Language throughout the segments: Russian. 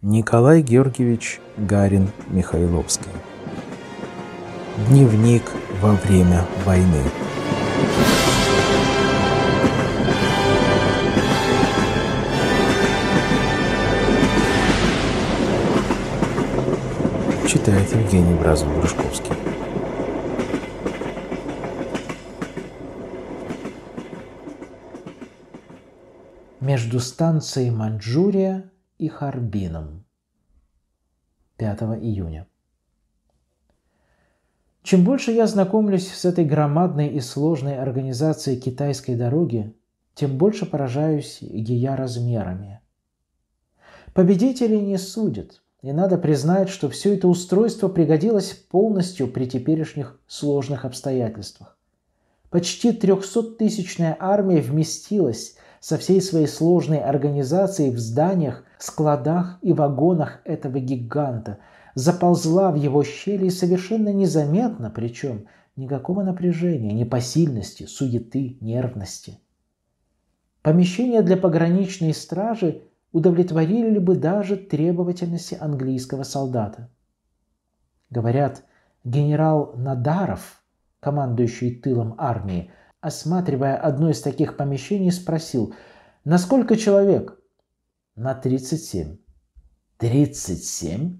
Николай Георгиевич Гарин Михайловский. Дневник во время войны. Читает Евгений Бразов-Грушковский. Между станцией Маньчжурия и Харбином 5 июня. Чем больше я знакомлюсь с этой громадной и сложной организацией китайской дороги, тем больше поражаюсь ее размерами. Победителей не судят, и надо признать, что все это устройство пригодилось полностью при теперешних сложных обстоятельствах. Почти трехсоттысячная армия вместилась со всей своей сложной организацией в зданиях, складах и вагонах этого гиганта, заползла в его щели совершенно незаметно, причем никакого напряжения, непосильности, суеты, нервности. Помещения для пограничной стражи удовлетворили бы даже требовательности английского солдата. Говорят, генерал Надаров, командующий тылом армии, осматривая одно из таких помещений, спросил, «На сколько человек?» «На 37». «37?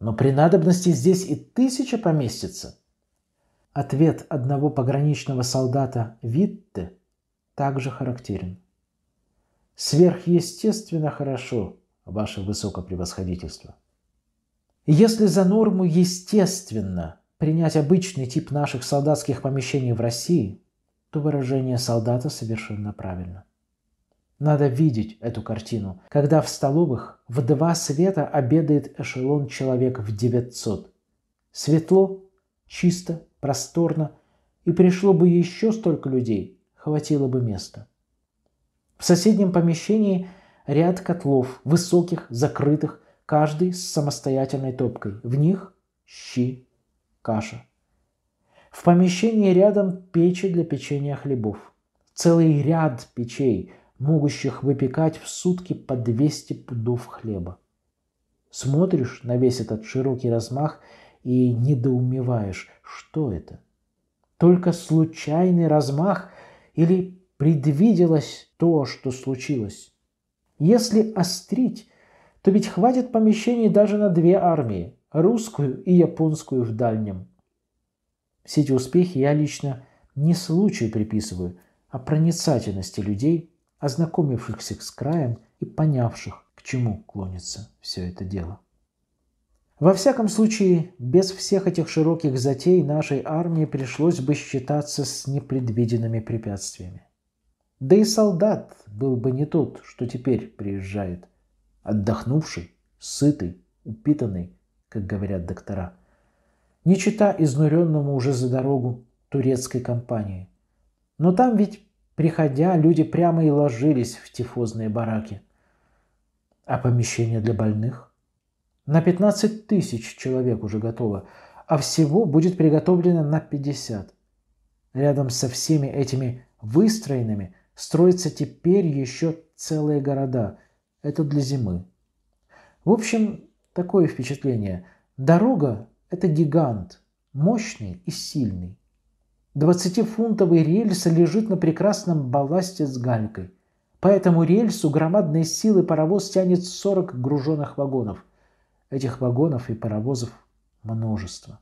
Но при надобности здесь и тысяча поместится». Ответ одного пограничного солдата Витте также характерен. «Сверхъестественно хорошо, ваше высокопревосходительство». Если за норму естественно принять обычный тип наших солдатских помещений в России – то выражение солдата совершенно правильно. Надо видеть эту картину, когда в столовых в два света обедает эшелон человек в 900. Светло, чисто, просторно, и пришло бы еще столько людей, хватило бы места. В соседнем помещении ряд котлов, высоких, закрытых, каждый с самостоятельной топкой. В них щи, каша – в помещении рядом печи для печения хлебов. Целый ряд печей, могущих выпекать в сутки по 200 пудов хлеба. Смотришь на весь этот широкий размах и недоумеваешь, что это. Только случайный размах или предвиделось то, что случилось. Если острить, то ведь хватит помещений даже на две армии – русскую и японскую в дальнем – все эти успехи я лично не случай приписываю, а проницательности людей, ознакомившихся с краем и понявших, к чему клонится все это дело. Во всяком случае, без всех этих широких затей нашей армии пришлось бы считаться с непредвиденными препятствиями. Да и солдат был бы не тот, что теперь приезжает, отдохнувший, сытый, упитанный, как говорят доктора – не чита изнуренному уже за дорогу турецкой компании. Но там ведь, приходя, люди прямо и ложились в тифозные бараки. А помещение для больных? На 15 тысяч человек уже готово, а всего будет приготовлено на 50. Рядом со всеми этими выстроенными строятся теперь еще целые города. Это для зимы. В общем, такое впечатление. Дорога это гигант, мощный и сильный. Двадцатифунтовый рельс лежит на прекрасном балласте с галькой. По этому рельсу громадной силы паровоз тянет 40 груженных вагонов. Этих вагонов и паровозов множество.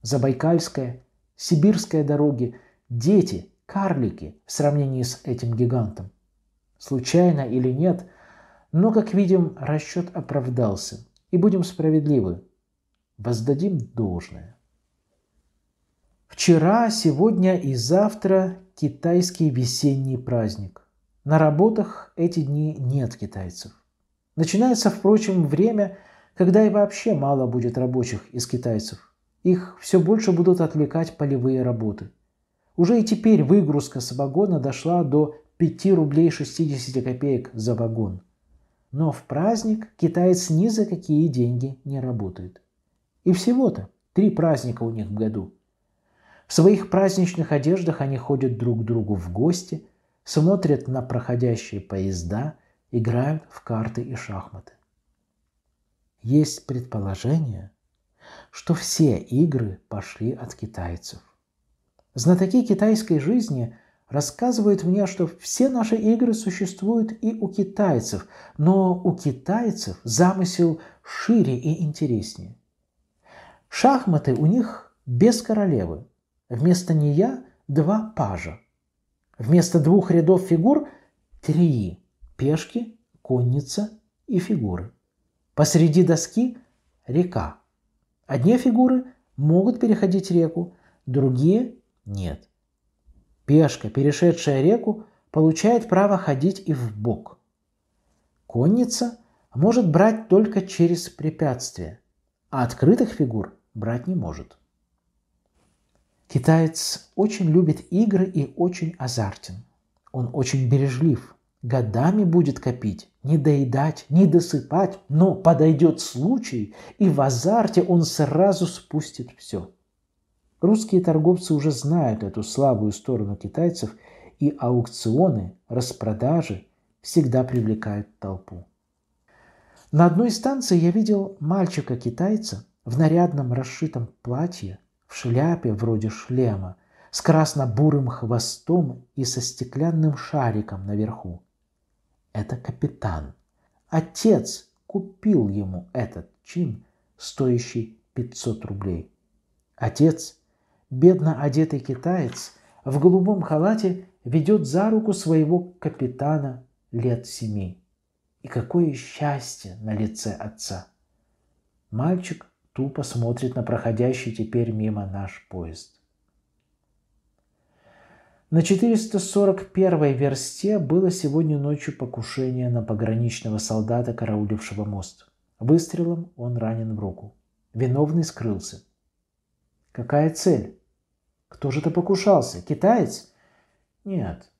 Забайкальская, сибирская дороги, дети, карлики в сравнении с этим гигантом. Случайно или нет, но, как видим, расчет оправдался. И будем справедливы, воздадим должное. Вчера, сегодня и завтра китайский весенний праздник. На работах эти дни нет китайцев. Начинается, впрочем, время, когда и вообще мало будет рабочих из китайцев. Их все больше будут отвлекать полевые работы. Уже и теперь выгрузка с вагона дошла до 5 рублей 60 копеек за вагон. Но в праздник китаец ни за какие деньги не работает. И всего-то три праздника у них в году. В своих праздничных одеждах они ходят друг к другу в гости, смотрят на проходящие поезда, играют в карты и шахматы. Есть предположение, что все игры пошли от китайцев. Знатоки китайской жизни рассказывают мне, что все наши игры существуют и у китайцев, но у китайцев замысел шире и интереснее. Шахматы у них без королевы. Вместо нее два пажа. Вместо двух рядов фигур три пешки, конница и фигуры. Посреди доски река. Одни фигуры могут переходить реку, другие нет. Пешка, перешедшая реку, получает право ходить и в бок. Конница может брать только через препятствие, а открытых фигур брать не может. Китаец очень любит игры и очень азартен. Он очень бережлив, годами будет копить, не доедать, не досыпать, но подойдет случай, и в азарте он сразу спустит все. Русские торговцы уже знают эту слабую сторону китайцев, и аукционы, распродажи всегда привлекают толпу. На одной станции я видел мальчика-китайца, в нарядном расшитом платье, в шляпе вроде шлема, с красно-бурым хвостом и со стеклянным шариком наверху. Это капитан. Отец купил ему этот чин, стоящий 500 рублей. Отец, бедно одетый китаец, в голубом халате ведет за руку своего капитана лет семи. И какое счастье на лице отца! Мальчик тупо смотрит на проходящий теперь мимо наш поезд. На 441 версте было сегодня ночью покушение на пограничного солдата, караулившего мост. Выстрелом он ранен в руку. Виновный скрылся. Какая цель? Кто же это покушался? Китаец? Нет.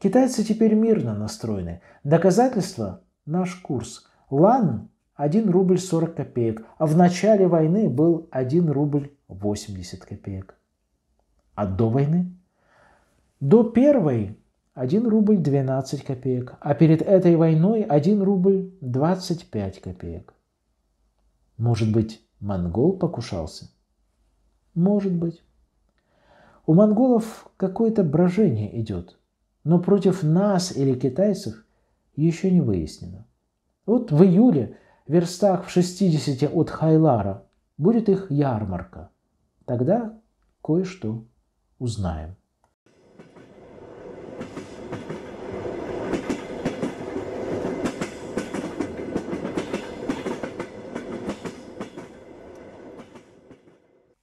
Китайцы теперь мирно настроены. Доказательство – наш курс. Лан 1 рубль 40 копеек, а в начале войны был 1 рубль 80 копеек. А до войны? До первой 1 рубль 12 копеек, а перед этой войной 1 рубль 25 копеек. Может быть, монгол покушался? Может быть. У монголов какое-то брожение идет, но против нас или китайцев еще не выяснено. Вот в июле верстах в 60 от Хайлара будет их ярмарка. Тогда кое-что узнаем.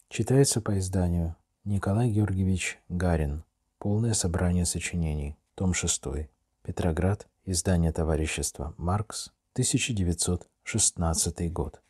Читается по изданию Николай Георгиевич Гарин. Полное собрание сочинений. Том 6. Петроград. Издание товарищества «Маркс», 1900 16 год.